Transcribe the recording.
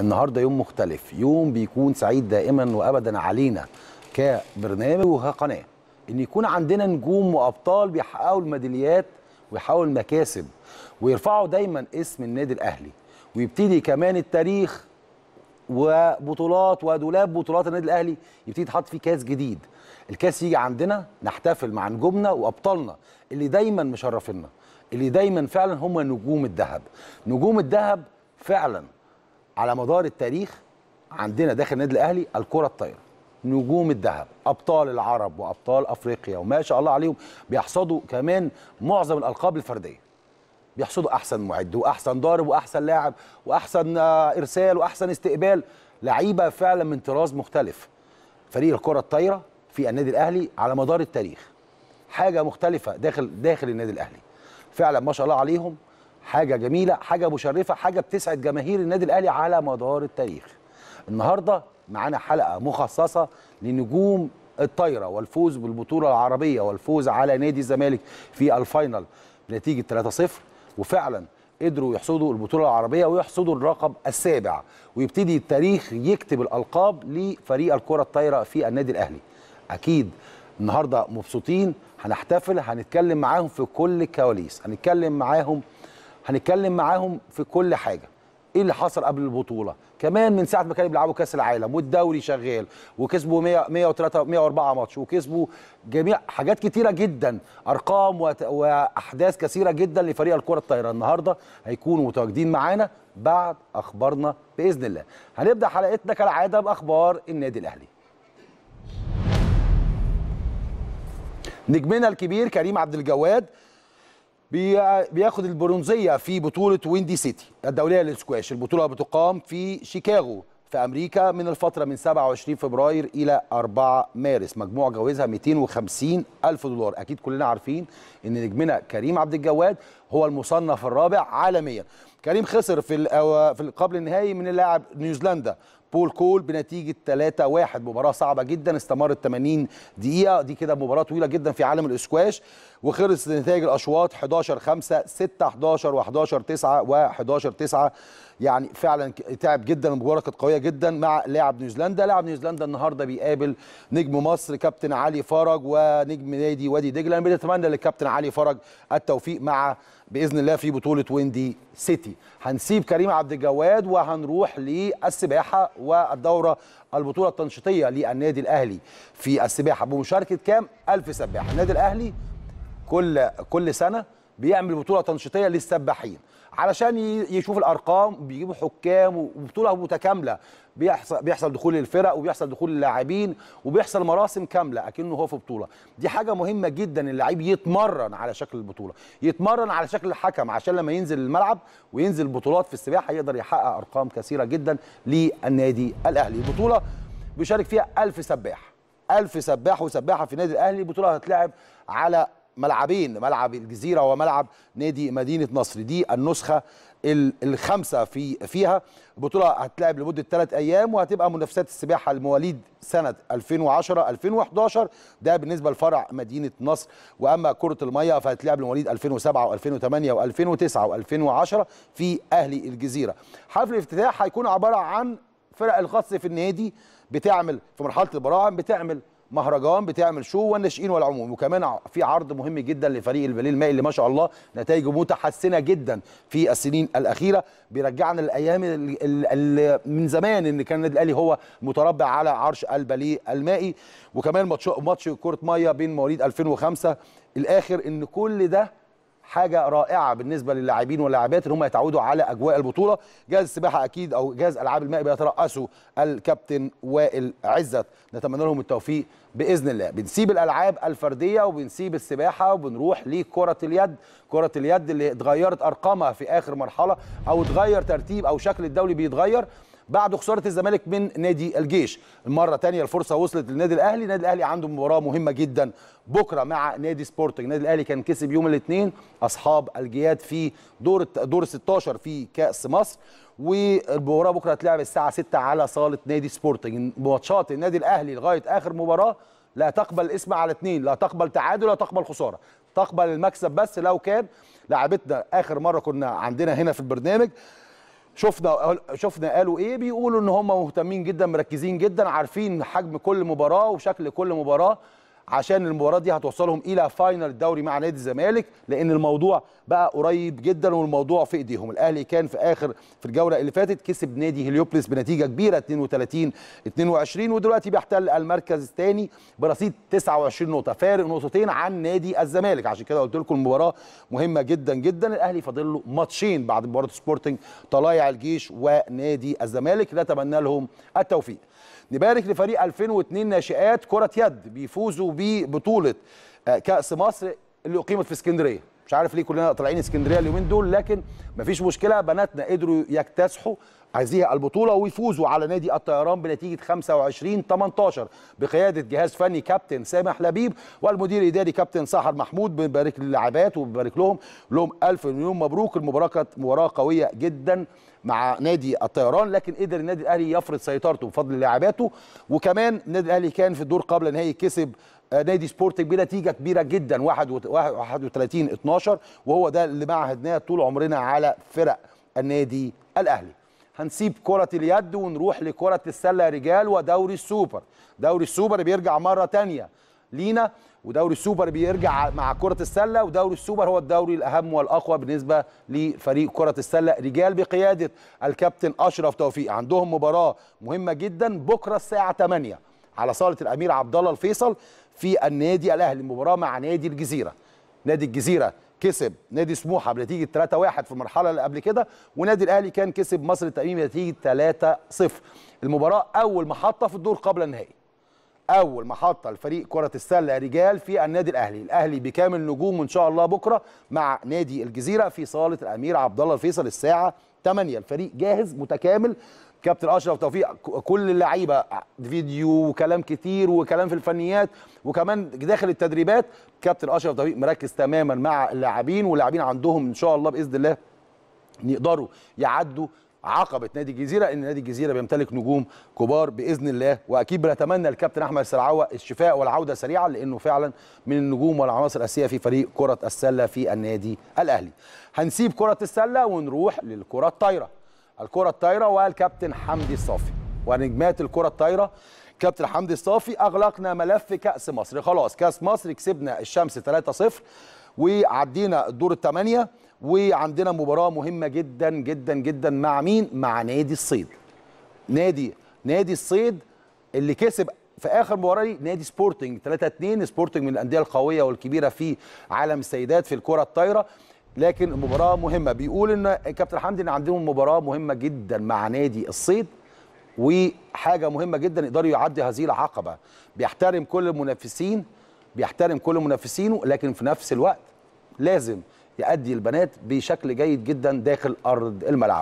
النهارده يوم مختلف يوم بيكون سعيد دائما وابدا علينا كبرنامج وكقناه ان يكون عندنا نجوم وابطال بيحققوا الميداليات ويحققوا المكاسب ويرفعوا دايما اسم النادي الاهلي ويبتدي كمان التاريخ وبطولات ودولاب بطولات النادي الاهلي يبتدي يتحط فيه كاس جديد الكاس يجي عندنا نحتفل مع نجومنا وابطالنا اللي دايما مشرفينا اللي دايما فعلا هم نجوم الذهب نجوم الذهب فعلا على مدار التاريخ عندنا داخل النادي الاهلي الكره الطايره نجوم الذهب ابطال العرب وابطال افريقيا وما شاء الله عليهم بيحصدوا كمان معظم الالقاب الفرديه بيحصدوا احسن معد واحسن ضارب واحسن لاعب واحسن آه، ارسال واحسن استقبال لعيبه فعلا من طراز مختلف فريق الكره الطايره في النادي الاهلي على مدار التاريخ حاجه مختلفه داخل داخل النادي الاهلي فعلا ما شاء الله عليهم حاجه جميله حاجه مشرفه حاجه بتسعد جماهير النادي الاهلي على مدار التاريخ النهارده معانا حلقه مخصصه لنجوم الطايره والفوز بالبطوله العربيه والفوز على نادي الزمالك في الفاينل بنتيجه 3-0 وفعلا قدروا يحصدوا البطوله العربيه ويحصدوا الرقم السابع ويبتدي التاريخ يكتب الالقاب لفريق الكره الطايره في النادي الاهلي اكيد النهارده مبسوطين هنحتفل هنتكلم معاهم في كل الكواليس هنتكلم معاهم هنتكلم معاهم في كل حاجه ايه اللي حصل قبل البطوله كمان من ساعه ما كانوا بيلعبوا كاس العالم والدوري شغال وكسبوا 100 103 104 ماتش وكسبوا جميع حاجات كتيره جدا ارقام واحداث كثيره جدا لفريق الكره الطايره النهارده هيكونوا متواجدين معانا بعد اخبارنا باذن الله هنبدا حلقتنا كالعاده باخبار النادي الاهلي نجمنا الكبير كريم عبد الجواد بياخد البرونزيه في بطوله ويندي سيتي الدوليه للسكواش البطوله بتقام في شيكاغو في امريكا من الفتره من 27 فبراير الى 4 مارس مجموع جوازها 250 الف دولار اكيد كلنا عارفين ان نجمنا كريم عبد الجواد هو المصنف الرابع عالميا كريم خسر في في النهائي من اللاعب نيوزيلندا بول كول بنتيجه 3-1 مباراه صعبه جدا استمرت 80 دقيقه دي كده مباراه طويله جدا في عالم الاسكواش وخلصت نتائج الاشواط 11 5 6 11 و11 9 و11 9 يعني فعلا تعب جدا المباراه كانت قويه جدا مع لاعب نيوزيلندا لاعب نيوزيلندا النهارده بيقابل نجم مصر كابتن علي فرج ونجم نادي وادي دجله انا بنتمنى للكابتن علي فرج التوفيق مع باذن الله في بطوله ويندي سيتي هنسيب كريم عبد الجواد وهنروح للسباحه والدوره البطوله التنشيطيه للنادي الاهلي في السباحه بمشاركه كام 1000 سباح النادي الاهلي كل كل سنه بيعمل بطوله تنشيطيه للسباحين علشان يشوف الارقام بيجيبوا حكام وبطوله متكامله بيحصل بيحصل دخول الفرق وبيحصل دخول اللاعبين وبيحصل مراسم كامله اكنه هو في بطوله دي حاجه مهمه جدا اللعيب يتمرن على شكل البطوله يتمرن على شكل الحكم عشان لما ينزل الملعب وينزل بطولات في السباحه يقدر يحقق ارقام كثيره جدا للنادي الاهلي البطوله بيشارك فيها 1000 سباح 1000 سباح وسباحه في النادي الاهلي البطوله هتلعب على ملعبين ملعب الجزيرة وملعب نادي مدينة نصر دي النسخة الخمسة في فيها البطولة هتلعب لمدة ثلاث أيام وهتبقى منافسات السباحة المواليد سنة 2010 2011 ده بالنسبة لفرع مدينة نصر وأما كرة المية فهتلعب لمواليد 2007 و2008 و2009 و2010 في أهلي الجزيرة حفل الافتتاح هيكون عبارة عن فرق الخاص في النادي بتعمل في مرحلة البراعم بتعمل مهرجان بتعمل شو والناشئين والعموم وكمان في عرض مهم جدا لفريق البليل المائي اللي ما شاء الله نتائجه متحسنه جدا في السنين الاخيره بيرجعنا للايام اللي من زمان ان كان النادي الاهلي هو متربع على عرش البليل المائي وكمان ماتش ماتش كره ميه بين مواليد 2005 الاخر ان كل ده حاجه رائعه بالنسبه للاعبين واللاعبات ان هم يتعودوا على اجواء البطوله جهاز السباحه اكيد او جهاز العاب الماء بيترأسه الكابتن وائل عزت نتمنى لهم التوفيق باذن الله بنسيب الالعاب الفرديه وبنسيب السباحه وبنروح لكره اليد كره اليد اللي اتغيرت ارقامها في اخر مرحله او اتغير ترتيب او شكل الدولي بيتغير بعد خساره الزمالك من نادي الجيش المرة تانية الفرصه وصلت للنادي الاهلي النادي الاهلي عنده مباراه مهمه جدا بكره مع نادي سبورتنج النادي الاهلي كان كسب يوم الاثنين اصحاب الجياد في دور دور 16 في كاس مصر والمباراه بكره هتلعب الساعه 6 على صاله نادي سبورتنج ماتشات النادي الاهلي لغايه اخر مباراه لا تقبل اسم على اثنين لا تقبل تعادل لا تقبل خساره تقبل المكسب بس لو كان لعبتنا اخر مره كنا عندنا هنا في البرنامج شفنا شفنا قالوا ايه بيقولوا ان هم مهتمين جدا مركزين جدا عارفين حجم كل مباراه وشكل كل مباراه عشان المباراه دي هتوصلهم الى فاينل الدوري مع نادي الزمالك لان الموضوع بقى قريب جدا والموضوع في ايديهم الاهلي كان في اخر في الجوله اللي فاتت كسب نادي هليوبلس بنتيجه كبيره 32 22 ودلوقتي بيحتل المركز الثاني برصيد 29 نقطه فارق نقطتين عن نادي الزمالك عشان كده قلت لكم المباراه مهمه جدا جدا الاهلي فاضل له ماتشين بعد مباراه سبورتنج طلايع الجيش ونادي الزمالك نتمنى لهم التوفيق نبارك لفريق 2002 ناشئات كرة يد بيفوزوا ببطولة آه، كأس مصر اللي أقيمت في اسكندرية مش عارف ليه كلنا طالعين اسكندريه اليومين دول لكن مفيش مشكله بناتنا قدروا يكتسحوا هذه البطوله ويفوزوا على نادي الطيران بنتيجه 25 18 بقياده جهاز فني كابتن سامح لبيب والمدير الاداري كابتن سحر محمود بنبارك للاعبات وبنبارك لهم لهم الف مليون مبروك المباراه كانت مباراه قويه جدا مع نادي الطيران لكن قدر النادي الاهلي يفرض سيطرته بفضل لاعباته وكمان النادي الاهلي كان في الدور قبل النهائي كسب آه، نادي سبورتنج بنتيجه كبيره جدا 31 12 وهو ده اللي معهدناه طول عمرنا على فرق النادي الاهلي هنسيب كرة اليد ونروح لكرة السلة رجال ودوري السوبر دوري السوبر بيرجع مرة ثانيه لينا ودوري السوبر بيرجع مع كرة السلة ودوري السوبر هو الدوري الأهم والأقوى بالنسبة لفريق كرة السلة رجال بقيادة الكابتن أشرف توفيق عندهم مباراة مهمة جدا بكرة الساعة 8 على صالة الأمير عبد الله الفيصل في النادي الاهلي مباراه مع نادي الجزيره نادي الجزيره كسب نادي سموحه بنتيجه 3-1 في المرحله اللي قبل كده ونادي الاهلي كان كسب مصر التأمين بنتيجه 3-0 المباراه اول محطه في الدور قبل النهائي اول محطه لفريق كره السله رجال في النادي الاهلي الاهلي بكامل نجومه ان شاء الله بكره مع نادي الجزيره في صاله الامير عبد الله الفيصل الساعه 8 الفريق جاهز متكامل كابتن اشرف توفيق كل اللعيبه فيديو وكلام كتير وكلام في الفنيات وكمان داخل التدريبات كابتن اشرف توفيق مركز تماما مع اللاعبين واللاعبين عندهم ان شاء الله باذن الله يقدروا يعدوا عقبه نادي الجزيره ان نادي الجزيره بيمتلك نجوم كبار باذن الله واكيد بنتمنى الكابتن احمد السرعوه الشفاء والعوده سريعا لانه فعلا من النجوم والعناصر الاساسيه في فريق كره السله في النادي الاهلي. هنسيب كره السله ونروح للكره الطايره. الكره الطايره والكابتن حمدي الصافي ونجمات الكره الطايره كابتن حمدي الصافي اغلقنا ملف كاس مصر خلاص كاس مصر كسبنا الشمس 3-0 وعدينا الدور الثمانيه وعندنا مباراه مهمه جدا جدا جدا مع مين مع نادي الصيد نادي نادي الصيد اللي كسب في اخر مباراه دي نادي سبورتنج 3 2 سبورتنج من الانديه القويه والكبيره في عالم السيدات في الكره الطايره لكن المباراه مهمه بيقول ان كابتن حمدي ان عندهم مباراه مهمه جدا مع نادي الصيد وحاجه مهمه جدا يقدروا يعدي هذه العقبه بيحترم كل المنافسين بيحترم كل منافسينه لكن في نفس الوقت لازم يؤدي البنات بشكل جيد جدا داخل أرض الملعب